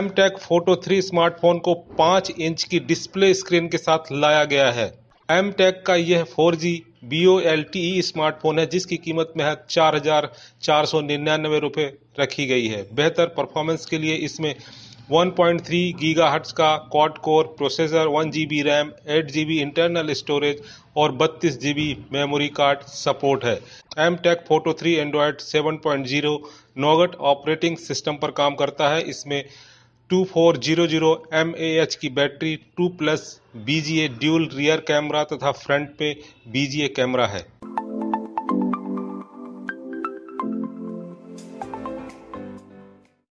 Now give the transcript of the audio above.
MTech photo three smartphone को 5 inch की display screen के साथ लाया गया है एमटेक का यह 4G G B O L T smartphone है जिसकी कीमत में है चार हजार चार सौ निन्यानवे रुपये रखी गई है बेहतर परफॉर्मेंस के लिए इसमें 1.3 पॉइंट गीगाहर्ट्ज का quad core processor 1 GB RAM 8 GB internal storage और 32 जीबी मेमोरी कार्ड सपोर्ट है Mtech photo three android 7.0 Nougat operating system पर काम करता है इसमें two four zero zero M A H की battery two plus B G A dual rear camera तथा front पे बी जी ए कैमरा है